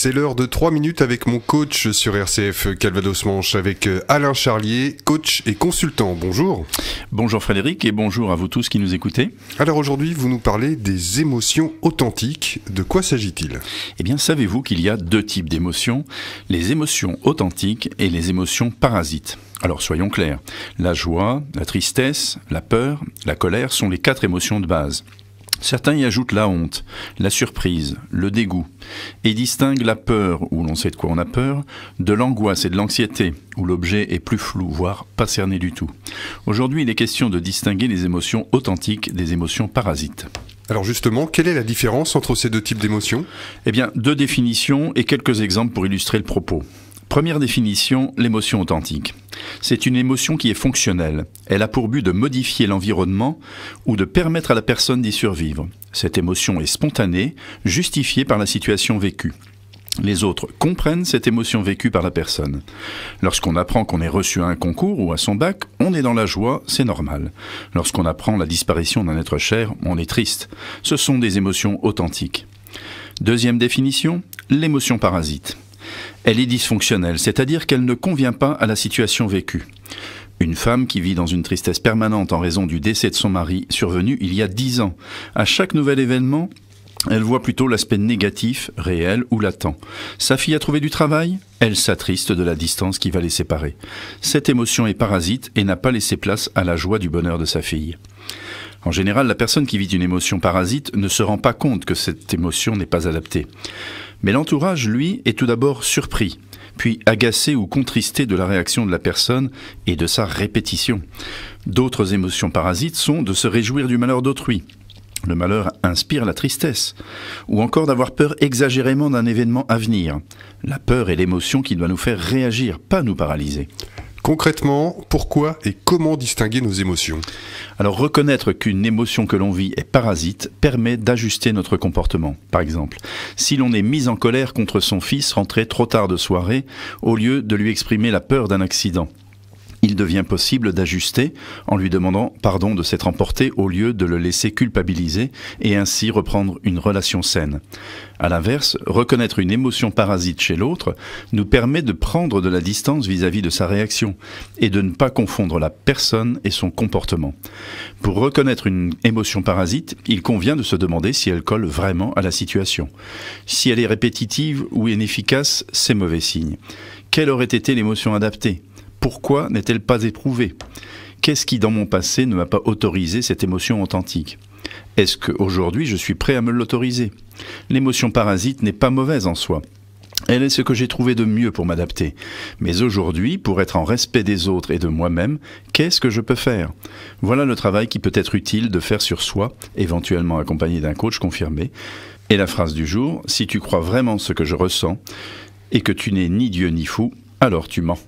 C'est l'heure de 3 minutes avec mon coach sur RCF Calvados Manche, avec euh, Alain Charlier, coach et consultant. Bonjour. Bonjour Frédéric et bonjour à vous tous qui nous écoutez. Alors aujourd'hui, vous nous parlez des émotions authentiques. De quoi s'agit-il Eh bien, savez-vous qu'il y a deux types d'émotions Les émotions authentiques et les émotions parasites. Alors soyons clairs, la joie, la tristesse, la peur, la colère sont les quatre émotions de base. Certains y ajoutent la honte, la surprise, le dégoût, et distinguent la peur, où l'on sait de quoi on a peur, de l'angoisse et de l'anxiété, où l'objet est plus flou, voire pas cerné du tout. Aujourd'hui, il est question de distinguer les émotions authentiques des émotions parasites. Alors justement, quelle est la différence entre ces deux types d'émotions Eh bien, deux définitions et quelques exemples pour illustrer le propos. Première définition, l'émotion authentique. C'est une émotion qui est fonctionnelle. Elle a pour but de modifier l'environnement ou de permettre à la personne d'y survivre. Cette émotion est spontanée, justifiée par la situation vécue. Les autres comprennent cette émotion vécue par la personne. Lorsqu'on apprend qu'on est reçu à un concours ou à son bac, on est dans la joie, c'est normal. Lorsqu'on apprend la disparition d'un être cher, on est triste. Ce sont des émotions authentiques. Deuxième définition, l'émotion parasite elle est dysfonctionnelle, c'est-à-dire qu'elle ne convient pas à la situation vécue. Une femme qui vit dans une tristesse permanente en raison du décès de son mari, survenu il y a dix ans. À chaque nouvel événement, elle voit plutôt l'aspect négatif, réel ou latent. Sa fille a trouvé du travail Elle s'attriste de la distance qui va les séparer. Cette émotion est parasite et n'a pas laissé place à la joie du bonheur de sa fille. En général, la personne qui vit une émotion parasite ne se rend pas compte que cette émotion n'est pas adaptée. Mais l'entourage, lui, est tout d'abord surpris, puis agacé ou contristé de la réaction de la personne et de sa répétition. D'autres émotions parasites sont de se réjouir du malheur d'autrui. Le malheur inspire la tristesse, ou encore d'avoir peur exagérément d'un événement à venir. La peur est l'émotion qui doit nous faire réagir, pas nous paralyser. Concrètement, pourquoi et comment distinguer nos émotions Alors reconnaître qu'une émotion que l'on vit est parasite permet d'ajuster notre comportement. Par exemple, si l'on est mis en colère contre son fils rentré trop tard de soirée, au lieu de lui exprimer la peur d'un accident, il devient possible d'ajuster en lui demandant pardon de s'être emporté au lieu de le laisser culpabiliser et ainsi reprendre une relation saine. À l'inverse, reconnaître une émotion parasite chez l'autre nous permet de prendre de la distance vis-à-vis -vis de sa réaction et de ne pas confondre la personne et son comportement. Pour reconnaître une émotion parasite, il convient de se demander si elle colle vraiment à la situation. Si elle est répétitive ou inefficace, c'est mauvais signe. Quelle aurait été l'émotion adaptée pourquoi n'est-elle pas éprouvée Qu'est-ce qui, dans mon passé, ne m'a pas autorisé cette émotion authentique Est-ce qu'aujourd'hui, je suis prêt à me l'autoriser L'émotion parasite n'est pas mauvaise en soi. Elle est ce que j'ai trouvé de mieux pour m'adapter. Mais aujourd'hui, pour être en respect des autres et de moi-même, qu'est-ce que je peux faire Voilà le travail qui peut être utile de faire sur soi, éventuellement accompagné d'un coach confirmé. Et la phrase du jour, si tu crois vraiment ce que je ressens, et que tu n'es ni Dieu ni fou, alors tu mens.